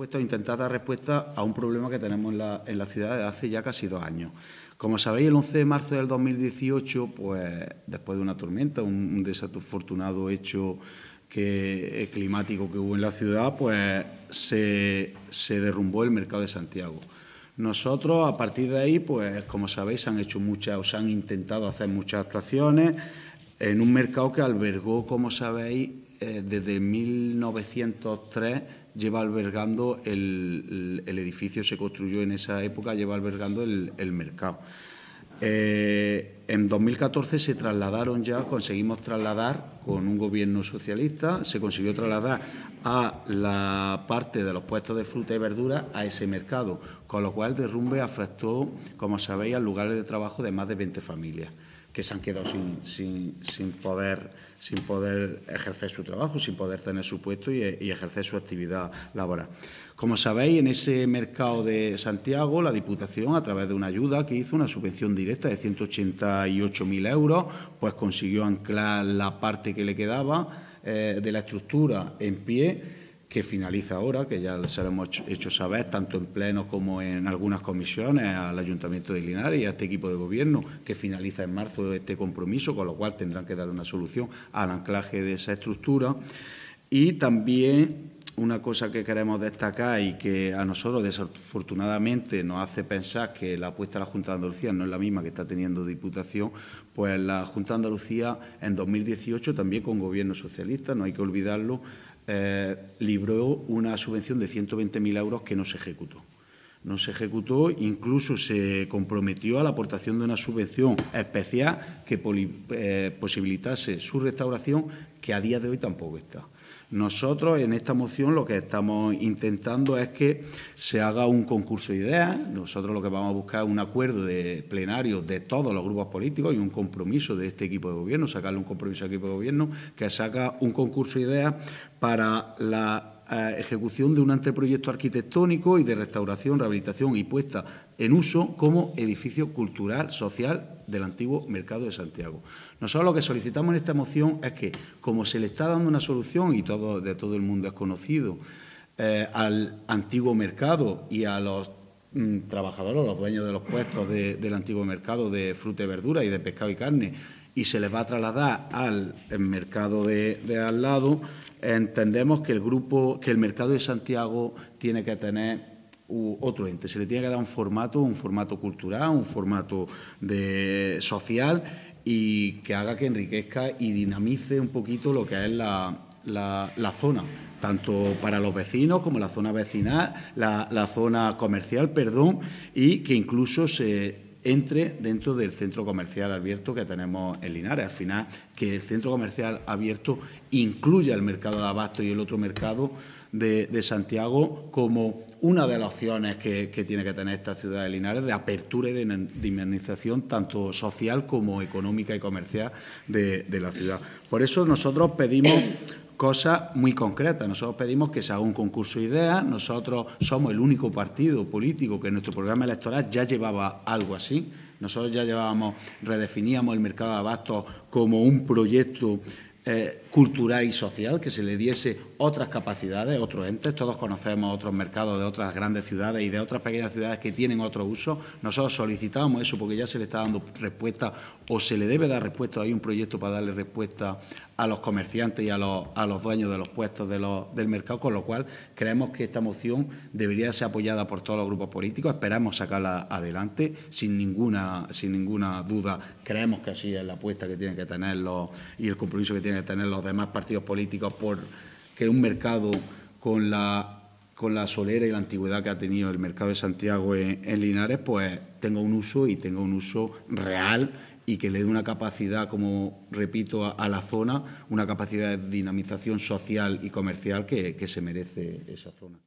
puesto intentar dar respuesta a un problema que tenemos en la, en ciudad desde hace ya casi dos años. Como sabéis, el 11 de marzo del 2018, pues después de una tormenta, un, desafortunado hecho eh, climático que hubo en la ciudad, pues se, se derrumbó el mercado de Santiago. Nosotros, a partir de ahí, pues como sabéis, han hecho muchas se han intentado hacer muchas actuaciones en un mercado que albergó, como sabéis, eh, desde 1903 lleva albergando el, edificio, se construyó en esa época, lleva albergando el, mercado. Eh, en 2014 se trasladaron ya, conseguimos trasladar con un gobierno socialista, se consiguió trasladar a la parte de los puestos de fruta y verdura a ese mercado, con lo cual el derrumbe afectó, como sabéis, a lugares de trabajo de más de 20 familias que se han quedado sin, poder, sin poder ejercer su trabajo, sin poder tener su puesto y, ejercer su actividad laboral. Como sabéis, en ese mercado de Santiago, la Diputación, a través de una ayuda que hizo, una subvención directa de 188.000 euros, pues consiguió anclar la parte que le quedaba eh, de la estructura en pie que finaliza ahora, que ya se lo hemos hecho saber tanto en pleno como en algunas comisiones al Ayuntamiento de Linares y a este equipo de gobierno, que finaliza en marzo este compromiso, con lo cual tendrán que dar una solución al anclaje de esa estructura. Y también una cosa que queremos destacar y que a nosotros desafortunadamente nos hace pensar que la apuesta de la Junta de Andalucía no es la misma que está teniendo Diputación, pues la Junta de Andalucía en 2018 también con gobierno socialista, no hay que olvidarlo, eh, libró una subvención de 120.000 euros que no se ejecutó no se ejecutó, incluso se comprometió a la aportación de una subvención especial que eh, posibilitase su restauración, que a día de hoy tampoco está. Nosotros en esta moción lo que estamos intentando es que se haga un concurso de ideas. Nosotros lo que vamos a buscar es un acuerdo de plenario de todos los grupos políticos y un compromiso de este equipo de gobierno, sacarle un compromiso al equipo de gobierno que saca un concurso de ideas para la ejecución de un anteproyecto arquitectónico y de restauración, rehabilitación y puesta en uso como edificio cultural, social del antiguo Mercado de Santiago. Nosotros lo que solicitamos en esta moción es que, como se le está dando una solución y todo, de todo el mundo es conocido, eh, al antiguo mercado y a los mm, trabajadores, los dueños de los puestos del antiguo mercado de fruta y verdura y de pescado y carne, y se les va a trasladar al mercado de al lado, entendemos que el grupo, que el mercado de Santiago tiene que tener otro ente, se le tiene que dar un formato, un formato cultural, un formato de social y que haga que enriquezca y dinamice un poquito lo que es la, zona, tanto para los vecinos como la zona vecinal, la zona comercial, perdón, y que incluso se entre dentro del centro comercial abierto que tenemos en Linares. Al final, que el centro comercial abierto incluya el mercado de abasto y el otro mercado de, Santiago como una de las opciones que, tiene que tener esta ciudad de Linares de apertura y de dinamización tanto social como económica y comercial de, de la ciudad. Por eso nosotros pedimos Cosa muy concretas. Nosotros pedimos que se haga un concurso de ideas. Nosotros somos el único partido político que en nuestro programa electoral ya llevaba algo así. Nosotros ya llevábamos, redefiníamos el mercado de abastos como un proyecto eh, cultural y social, que se le diese otras capacidades, otros entes. Todos conocemos otros mercados de otras grandes ciudades y de otras pequeñas ciudades que tienen otro uso. Nosotros solicitábamos eso porque ya se le está dando respuesta o se le debe dar respuesta. Hay un proyecto para darle respuesta a los comerciantes y a los, a los dueños de los puestos de los, del mercado, con lo cual creemos que esta moción debería ser apoyada por todos los grupos políticos, esperamos sacarla adelante sin ninguna, sin ninguna duda, creemos que así es la apuesta que tienen que tener los, y el compromiso que tienen que tener los demás partidos políticos por que un mercado con la con la solera y la antigüedad que ha tenido el mercado de Santiago en, Linares, pues tenga un uso y tenga un uso real y que le dé una capacidad, como repito, a, la zona, una capacidad de dinamización social y comercial que se merece esa zona.